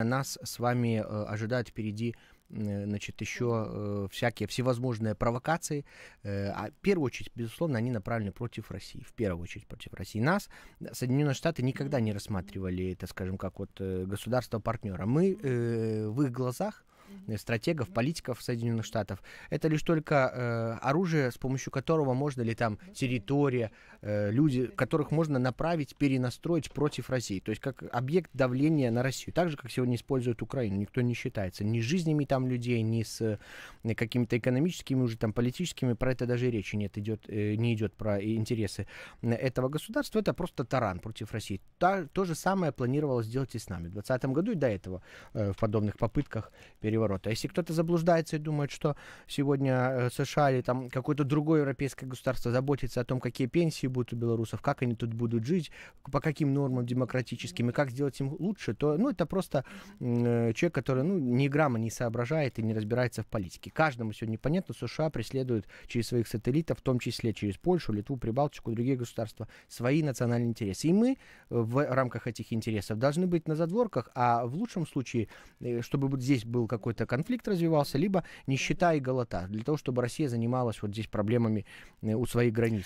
Нас с вами э, ожидают впереди э, значит, еще э, всякие всевозможные провокации. А в первую очередь, безусловно, они направлены против России. В первую очередь против России. Нас, Соединенные Штаты, никогда не рассматривали это, скажем, как вот государство-партнера. Мы в их глазах Э, стратегов, политиков Соединенных Штатов. Это лишь только э, оружие, с помощью которого можно, ли там территория, э, люди, которых можно направить, перенастроить против России. То есть как объект давления на Россию. Так же, как сегодня используют Украину. Никто не считается ни жизнями там людей, ни с э, какими-то экономическими, уже там политическими. Про это даже речи нет, идет, э, не идет про интересы э, этого государства. Это просто таран против России. Та, то же самое планировалось сделать и с нами в 2020 году и до этого э, в подобных попытках переворота оборота. Если кто-то заблуждается и думает, что сегодня э, США или там какое-то другое европейское государство заботится о том, какие пенсии будут у белорусов, как они тут будут жить, по каким нормам демократическим и как сделать им лучше, то ну, это просто э, человек, который ну, ни грамма не соображает и не разбирается в политике. Каждому сегодня понятно, США преследуют через своих сателлитов, в том числе через Польшу, Литву, Прибалтику, другие государства, свои национальные интересы. И мы э, в рамках этих интересов должны быть на задворках, а в лучшем случае, э, чтобы вот здесь был какой-то какой-то конфликт развивался, либо нищета и голота, для того, чтобы Россия занималась вот здесь проблемами э, у своих границ.